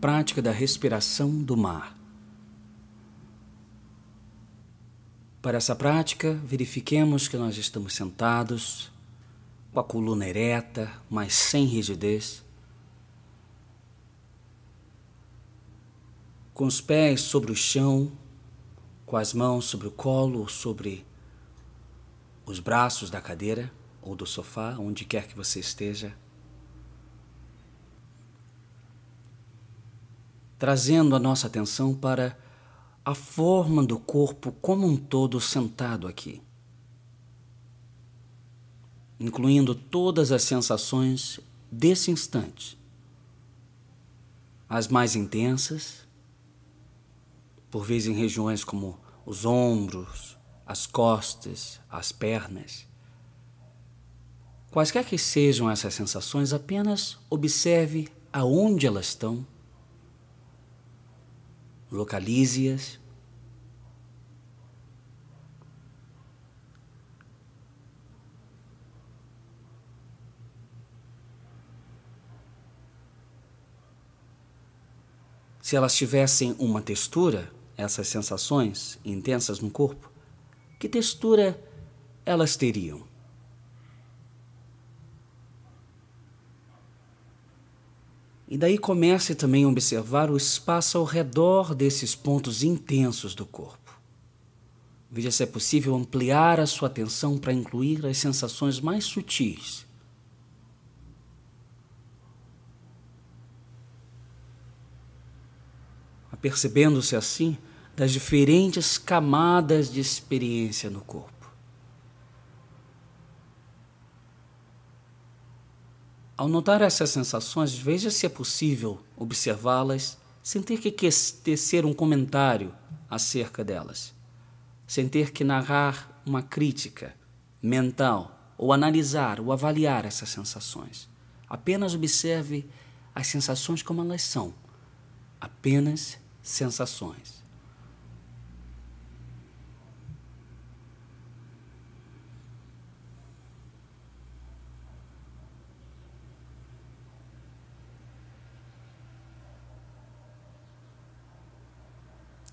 Prática da respiração do mar. Para essa prática, verifiquemos que nós estamos sentados, com a coluna ereta, mas sem rigidez, com os pés sobre o chão, com as mãos sobre o colo ou sobre os braços da cadeira ou do sofá, onde quer que você esteja, trazendo a nossa atenção para a forma do corpo como um todo sentado aqui, incluindo todas as sensações desse instante, as mais intensas, por vezes em regiões como os ombros, as costas, as pernas. Quaisquer que sejam essas sensações, apenas observe aonde elas estão, localize-as. Se elas tivessem uma textura, essas sensações intensas no corpo, que textura elas teriam? E daí comece também a observar o espaço ao redor desses pontos intensos do corpo. Veja se é possível ampliar a sua atenção para incluir as sensações mais sutis. Percebendo-se assim, das diferentes camadas de experiência no corpo. Ao notar essas sensações, veja se é possível observá-las sem ter que tecer um comentário acerca delas, sem ter que narrar uma crítica mental ou analisar ou avaliar essas sensações. Apenas observe as sensações como elas são, apenas sensações.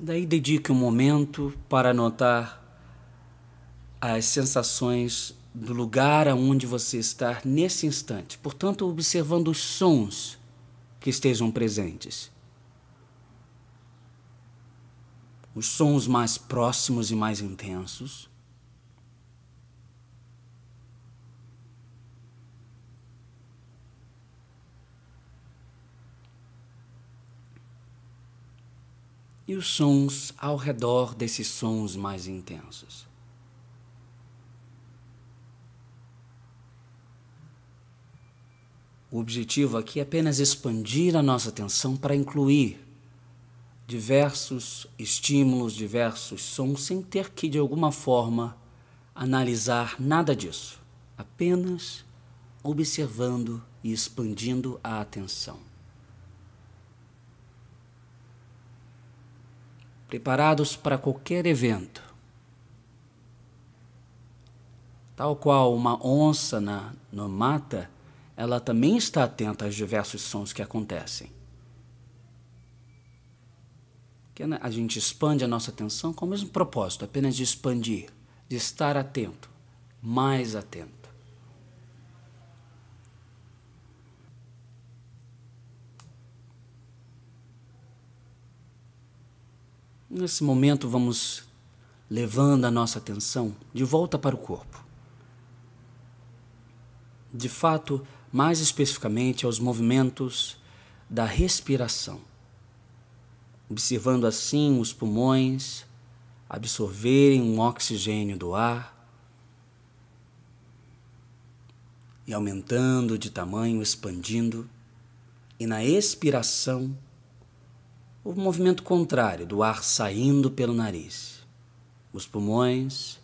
Daí dedique um momento para anotar as sensações do lugar aonde você está nesse instante. Portanto, observando os sons que estejam presentes. Os sons mais próximos e mais intensos e os sons ao redor desses sons mais intensos. O objetivo aqui é apenas expandir a nossa atenção para incluir diversos estímulos, diversos sons, sem ter que, de alguma forma, analisar nada disso, apenas observando e expandindo a atenção. preparados para qualquer evento. Tal qual uma onça na, na mata, ela também está atenta aos diversos sons que acontecem. Que a gente expande a nossa atenção com o mesmo propósito, apenas de expandir, de estar atento, mais atento. Nesse momento, vamos levando a nossa atenção de volta para o corpo. De fato, mais especificamente aos movimentos da respiração, observando assim os pulmões absorverem o um oxigênio do ar e aumentando de tamanho, expandindo, e na expiração o movimento contrário do ar saindo pelo nariz, os pulmões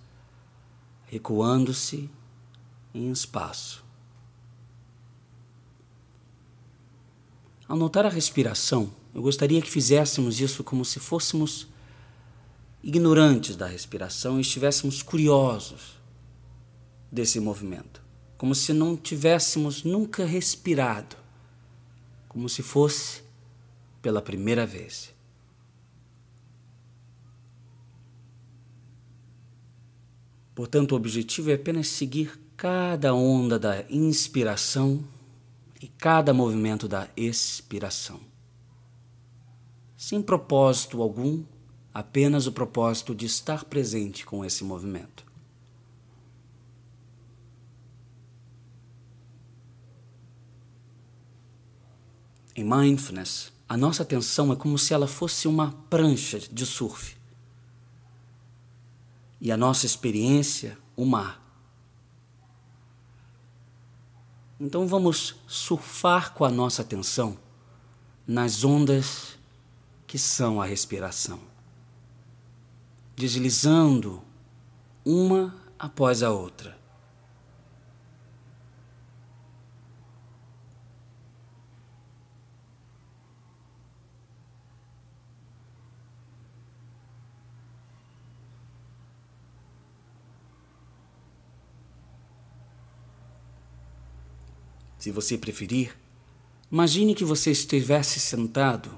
recuando-se em espaço. Ao notar a respiração, eu gostaria que fizéssemos isso como se fôssemos ignorantes da respiração e estivéssemos curiosos desse movimento, como se não tivéssemos nunca respirado, como se fosse pela primeira vez. Portanto, o objetivo é apenas seguir cada onda da inspiração e cada movimento da expiração. Sem propósito algum, apenas o propósito de estar presente com esse movimento. Em mindfulness, a nossa atenção é como se ela fosse uma prancha de surf. E a nossa experiência, o mar. Então vamos surfar com a nossa atenção nas ondas que são a respiração, deslizando uma após a outra Se você preferir, imagine que você estivesse sentado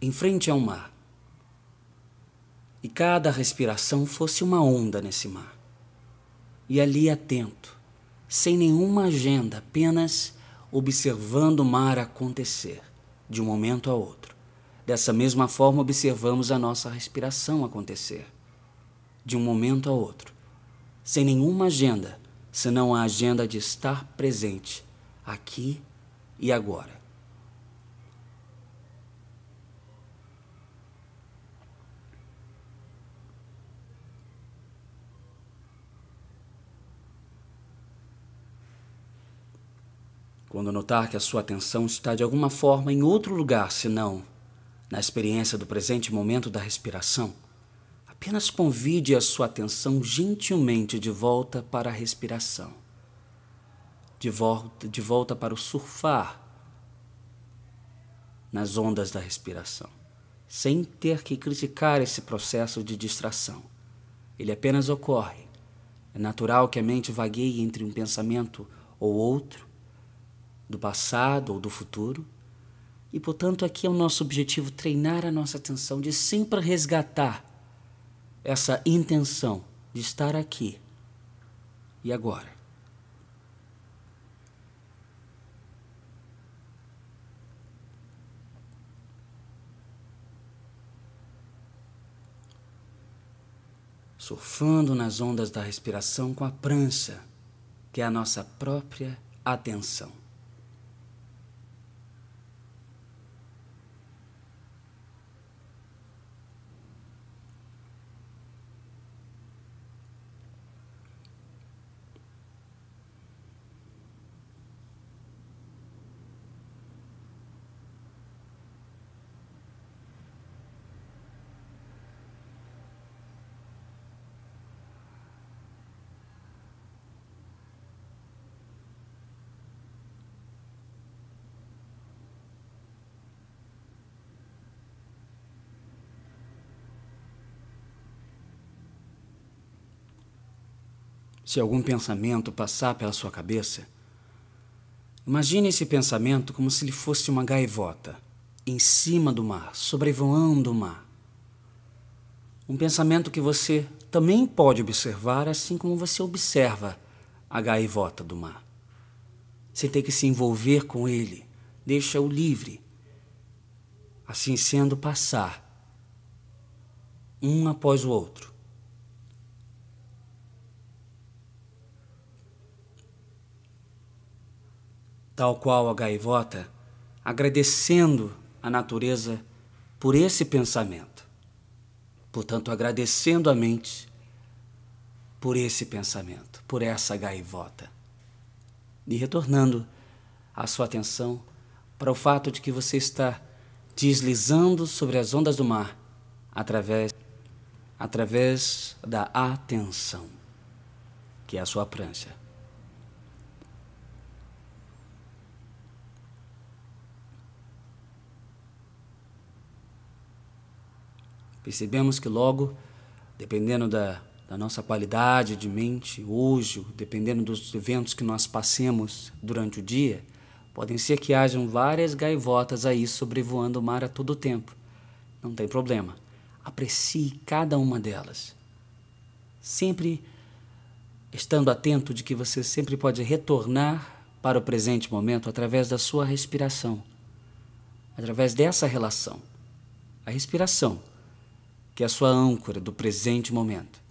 em frente a um mar e cada respiração fosse uma onda nesse mar. E ali atento, sem nenhuma agenda, apenas observando o mar acontecer de um momento a outro. Dessa mesma forma, observamos a nossa respiração acontecer de um momento a outro, sem nenhuma agenda, senão a agenda de estar presente aqui e agora. Quando notar que a sua atenção está de alguma forma em outro lugar senão na experiência do presente momento da respiração, apenas convide a sua atenção gentilmente de volta para a respiração de volta, de volta para o surfar nas ondas da respiração, sem ter que criticar esse processo de distração. Ele apenas ocorre. É natural que a mente vagueie entre um pensamento ou outro, do passado ou do futuro, e portanto aqui é o nosso objetivo treinar a nossa atenção de sempre resgatar essa intenção de estar aqui e agora. surfando nas ondas da respiração com a prancha, que é a nossa própria atenção. se algum pensamento passar pela sua cabeça, imagine esse pensamento como se ele fosse uma gaivota, em cima do mar, sobrevoando o mar. Um pensamento que você também pode observar, assim como você observa a gaivota do mar. Sem ter que se envolver com ele, deixa-o livre. Assim sendo, passar um após o outro tal qual a gaivota, agradecendo a natureza por esse pensamento. Portanto, agradecendo a mente por esse pensamento, por essa gaivota. E retornando a sua atenção para o fato de que você está deslizando sobre as ondas do mar através através da atenção, que é a sua prancha. Percebemos que logo, dependendo da, da nossa qualidade de mente hoje, dependendo dos eventos que nós passemos durante o dia, podem ser que hajam várias gaivotas aí sobrevoando o mar a todo tempo. Não tem problema. Aprecie cada uma delas. Sempre estando atento de que você sempre pode retornar para o presente momento através da sua respiração, através dessa relação. A respiração que é a sua âncora do presente momento.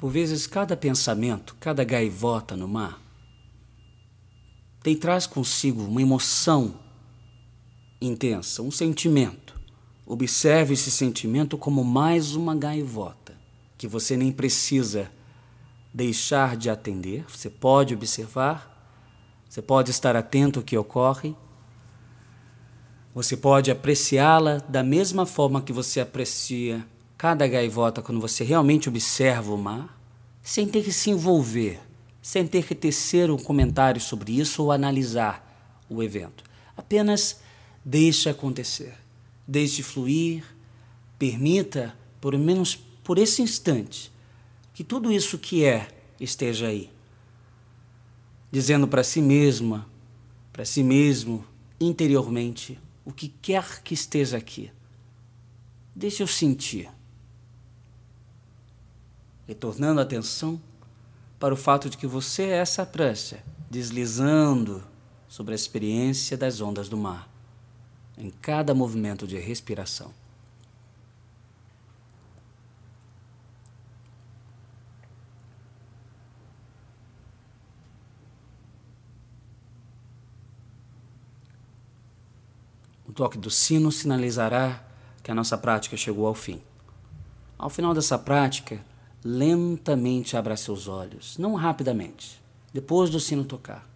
Por vezes, cada pensamento, cada gaivota no mar, tem traz consigo uma emoção intensa, um sentimento. Observe esse sentimento como mais uma gaivota que você nem precisa deixar de atender, você pode observar, você pode estar atento ao que ocorre, você pode apreciá-la da mesma forma que você aprecia Cada gaivota, quando você realmente observa o mar, sem ter que se envolver, sem ter que tecer um comentário sobre isso ou analisar o evento, apenas deixe acontecer, deixe fluir, permita, por menos por esse instante, que tudo isso que é esteja aí, dizendo para si mesma, para si mesmo, interiormente, o que quer que esteja aqui. Deixe eu sentir retornando a atenção para o fato de que você é essa prancha deslizando sobre a experiência das ondas do mar, em cada movimento de respiração. O toque do sino sinalizará que a nossa prática chegou ao fim. Ao final dessa prática, lentamente abra seus olhos, não rapidamente, depois do sino tocar.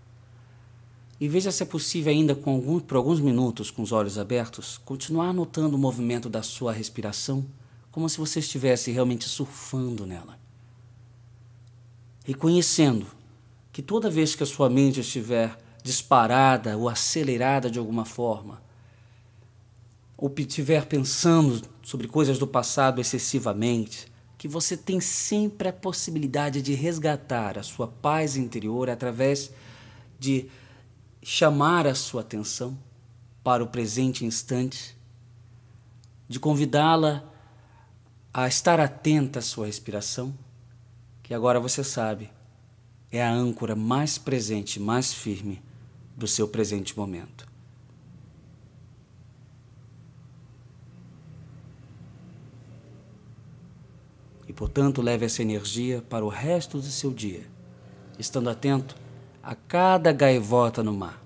E veja se é possível ainda, algum, por alguns minutos, com os olhos abertos, continuar notando o movimento da sua respiração, como se você estivesse realmente surfando nela. Reconhecendo que toda vez que a sua mente estiver disparada ou acelerada de alguma forma, ou estiver pensando sobre coisas do passado excessivamente, que você tem sempre a possibilidade de resgatar a sua paz interior através de chamar a sua atenção para o presente instante, de convidá-la a estar atenta à sua respiração, que agora você sabe é a âncora mais presente, mais firme do seu presente momento. portanto, leve essa energia para o resto de seu dia, estando atento a cada gaivota no mar.